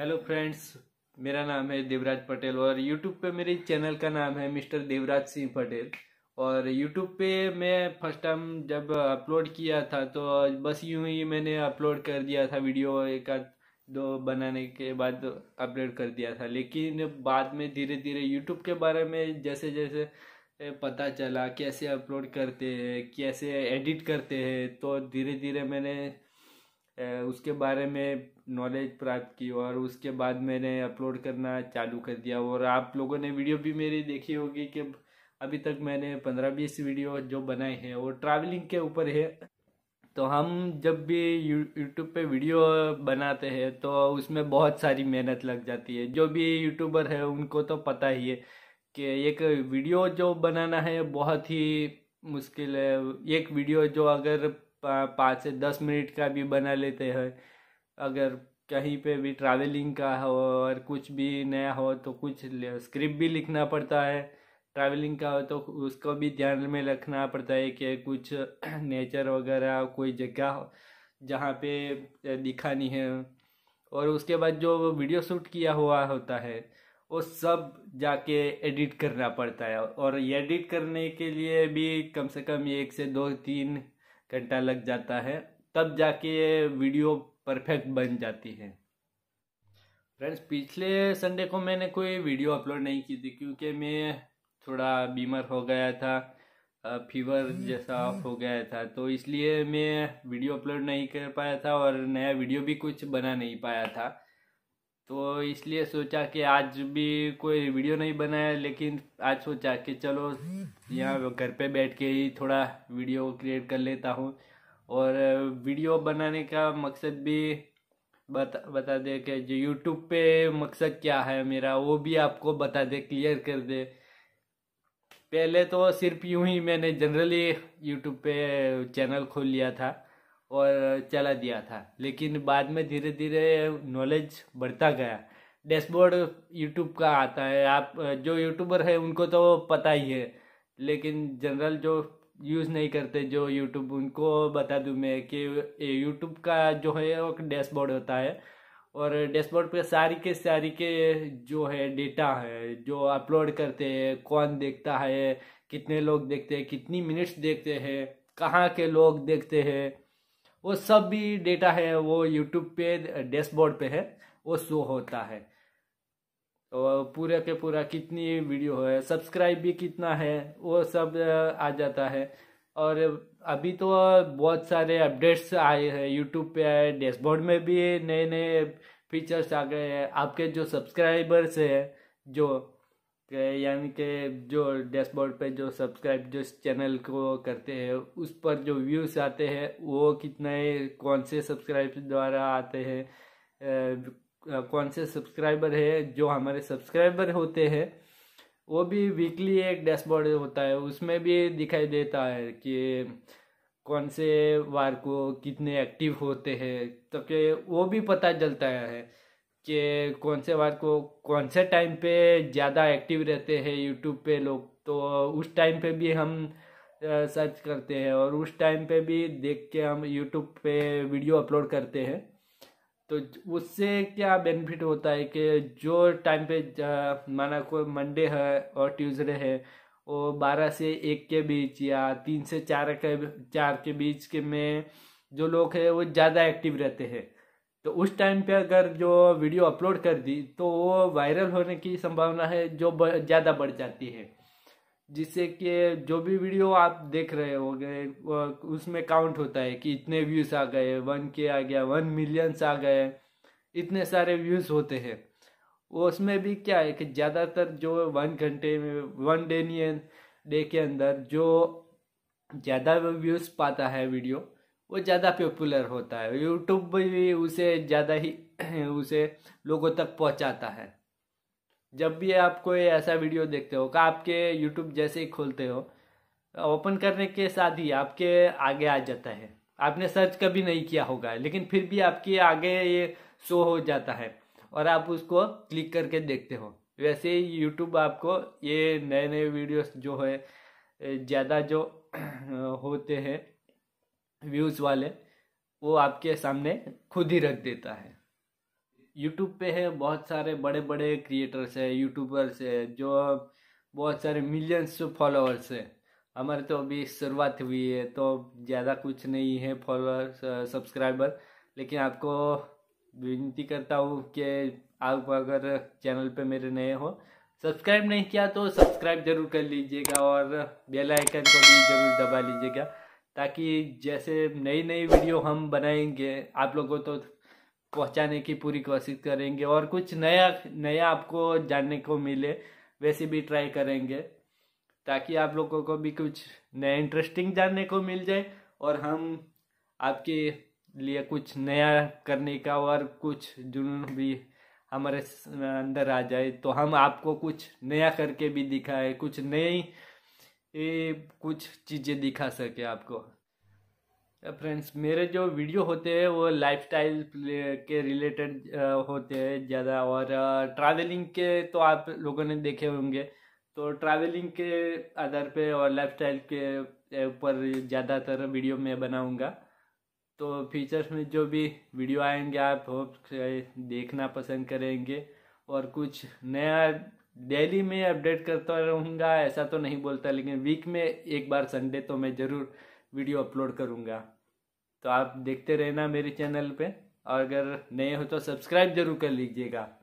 hello friends मेरा नाम है देवराज पटेल और यूट्यूब पे मेरे चैनल का नाम है मिस्टर देवराज सिंह पटेल और यूट्यूब पे मैं फर्स्ट टाइम जब अपलोड किया था तो बस यूं ही मैंने अपलोड कर दिया था वीडियो एक आध दो बनाने के बाद अपलोड कर दिया था लेकिन बाद में धीरे धीरे यूट्यूब के बारे में जैसे जैसे पता चला कैसे अपलोड करते हैं कैसे एडिट करते हैं तो धीरे धीरे मैंने उसके बारे में नॉलेज प्राप्त की और उसके बाद मैंने अपलोड करना चालू कर दिया और आप लोगों ने वीडियो भी मेरी देखी होगी कि अभी तक मैंने पंद्रह बीस वीडियो जो बनाए हैं वो ट्रैवलिंग के ऊपर है तो हम जब भी यूट्यूब पे वीडियो बनाते हैं तो उसमें बहुत सारी मेहनत लग जाती है जो भी यूट्यूबर है उनको तो पता ही है कि एक वीडियो जो बनाना है बहुत ही मुश्किल है एक वीडियो जो अगर पाँच से दस मिनट का भी बना लेते हैं अगर कहीं पे भी ट्रैवलिंग का हो और कुछ भी नया हो तो कुछ स्क्रिप्ट भी लिखना पड़ता है ट्रैवलिंग का हो तो उसको भी ध्यान में रखना पड़ता है कि कुछ नेचर वगैरह कोई जगह जहाँ पे दिखानी है और उसके बाद जो वीडियो शूट किया हुआ होता है वो सब जाके एडिट करना पड़ता है और एडिट करने के लिए भी कम से कम एक से दो तीन घंटा लग जाता है तब जाके वीडियो परफेक्ट बन जाती है फ्रेंड्स पिछले संडे को मैंने कोई वीडियो अपलोड नहीं की थी क्योंकि मैं थोड़ा बीमार हो गया था फीवर जैसा हो गया था तो इसलिए मैं वीडियो अपलोड नहीं कर पाया था और नया वीडियो भी कुछ बना नहीं पाया था तो इसलिए सोचा कि आज भी कोई वीडियो नहीं बनाया लेकिन आज सोचा कि चलो यहाँ घर पे बैठ के ही थोड़ा वीडियो क्रिएट कर लेता हूँ और वीडियो बनाने का मकसद भी बता बता दे कि जो यूट्यूब पे मकसद क्या है मेरा वो भी आपको बता दे क्लियर कर दे पहले तो सिर्फ यूं ही मैंने जनरली यूट्यूब पे चैनल खोल लिया था और चला दिया था लेकिन बाद में धीरे धीरे नॉलेज बढ़ता गया डैशबोर्ड यूट्यूब का आता है आप जो यूट्यूबर है उनको तो पता ही है लेकिन जनरल जो यूज़ नहीं करते जो यूट्यूब उनको बता दूँ मैं कि यूट्यूब का जो है वो डैशबोर्ड होता है और डैशबोर्ड पे सारी के सारी के जो है डेटा है जो अपलोड करते हैं कौन देखता है कितने लोग देखते हैं कितनी मिनट्स देखते हैं कहाँ के लोग देखते हैं वो सब भी डेटा है वो यूट्यूब पे डैशबोर्ड पे है वो शो होता है और पूरे के पूरा कितनी वीडियो है सब्सक्राइब भी कितना है वो सब आ जाता है और अभी तो बहुत सारे अपडेट्स आए हैं यूट्यूब पे आए डैशबोर्ड में भी नए नए फीचर्स आ गए हैं आपके जो सब्सक्राइबर्स हैं जो यानी कि जो डैशबोर्ड पे जो सब्सक्राइब जो चैनल को करते हैं उस पर जो व्यूज़ आते हैं वो कितने कौन से सब्सक्राइब द्वारा आते हैं कौन से सब्सक्राइबर है जो हमारे सब्सक्राइबर होते हैं वो भी वीकली एक डैशबोर्ड होता है उसमें भी दिखाई देता है कि कौन से वार को कितने एक्टिव होते हैं तो के वो भी पता चलता है कि कौन से बार को कौन से टाइम पे ज़्यादा एक्टिव रहते हैं यूट्यूब पे लोग तो उस टाइम पे भी हम सर्च करते हैं और उस टाइम पे भी देख के हम यूट्यूब पे वीडियो अपलोड करते हैं तो उससे क्या बेनिफिट होता है कि जो टाइम पे माना कोई मंडे है और ट्यूसडे है वो बारह से एक के बीच या तीन से चार के चार के बीच के में जो लोग हैं वो ज़्यादा एक्टिव रहते हैं तो उस टाइम पे अगर जो वीडियो अपलोड कर दी तो वो वायरल होने की संभावना है जो ज़्यादा बढ़ जाती है जिससे कि जो भी वीडियो आप देख रहे हो गए उसमें काउंट होता है कि इतने व्यूज़ आ गए वन के आ गया वन मिलियंस आ गए इतने सारे व्यूज़ होते हैं उसमें भी क्या है कि ज़्यादातर जो वन घंटे में वन डे डे के अंदर जो ज़्यादा व्यूज़ पाता है वीडियो वो ज़्यादा पॉपुलर होता है यूट्यूब भी उसे ज़्यादा ही उसे लोगों तक पहुंचाता है जब भी आप कोई ऐसा वीडियो देखते हो का आपके यूट्यूब जैसे ही खोलते हो ओपन करने के साथ ही आपके आगे आ जाता है आपने सर्च कभी नहीं किया होगा लेकिन फिर भी आपके आगे ये शो हो जाता है और आप उसको क्लिक करके देखते हो वैसे ही यूट्यूब आपको ये नए नए वीडियोस जो है ज़्यादा जो होते हैं व्यूज वाले वो आपके सामने खुद ही रख देता है यूट्यूब पे है बहुत सारे बड़े बड़े क्रिएटर्स है यूट्यूबर्स है जो बहुत सारे मिलियंस फॉलोअर्स है हमारे तो अभी शुरुआत हुई है तो ज़्यादा कुछ नहीं है फॉलोअर्स सब्सक्राइबर लेकिन आपको विनती करता हूँ कि आप अगर चैनल पे मेरे नए हो सब्सक्राइब नहीं किया तो सब्सक्राइब जरूर कर लीजिएगा और बेल आइकन को भी जरूर दबा लीजिएगा ताकि जैसे नई नई वीडियो हम बनाएंगे आप लोगों को तो पहुंचाने की पूरी कोशिश करेंगे और कुछ नया नया आपको जानने को मिले वैसे भी ट्राई करेंगे ताकि आप लोगों को भी कुछ नया इंटरेस्टिंग जानने को मिल जाए और हम आपके लिए कुछ नया करने का और कुछ जुनून भी हमारे अंदर आ जाए तो हम आपको कुछ नया करके भी दिखाए कुछ नई ये कुछ चीज़ें दिखा सके आपको फ्रेंड्स मेरे जो वीडियो होते हैं वो लाइफस्टाइल के रिलेटेड होते हैं ज़्यादा और ट्रैवलिंग के तो आप लोगों ने देखे होंगे तो ट्रैवलिंग के आधार पे और लाइफस्टाइल के ऊपर ज़्यादातर वीडियो मैं बनाऊँगा तो फीचर्स में जो भी वीडियो आएंगे आप होप देखना पसंद करेंगे और कुछ नया डेली में अपडेट करता रहूँगा ऐसा तो नहीं बोलता लेकिन वीक में एक बार संडे तो मैं ज़रूर वीडियो अपलोड करूँगा तो आप देखते रहना मेरे चैनल पे और अगर नए हो तो सब्सक्राइब जरूर कर लीजिएगा